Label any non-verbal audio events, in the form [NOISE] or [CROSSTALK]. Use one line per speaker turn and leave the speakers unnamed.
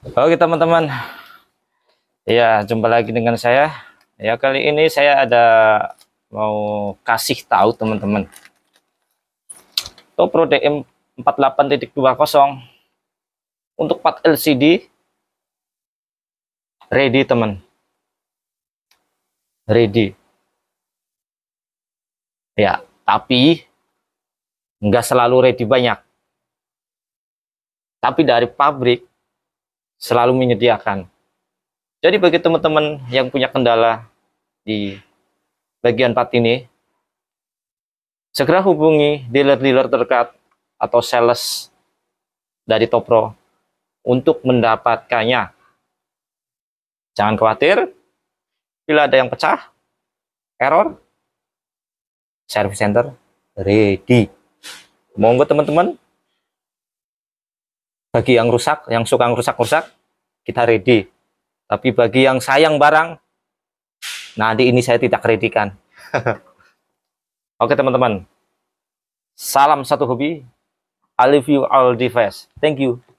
Oke teman-teman Ya jumpa lagi dengan saya Ya kali ini saya ada Mau kasih tahu teman-teman Topro DM 48.20 Untuk 4 LCD Ready teman Ready Ya tapi Nggak selalu ready banyak Tapi dari pabrik selalu menyediakan. Jadi bagi teman-teman yang punya kendala di bagian part ini, segera hubungi dealer-dealer terdekat atau sales dari Topro untuk mendapatkannya. Jangan khawatir, bila ada yang pecah, error, service center ready. Monggo teman-teman, bagi yang rusak, yang suka rusak-rusak, kita ready. Tapi bagi yang sayang barang, nanti ini saya tidak kreditkan. [LAUGHS] Oke teman-teman, salam satu hobi. I love you all the best. Thank you.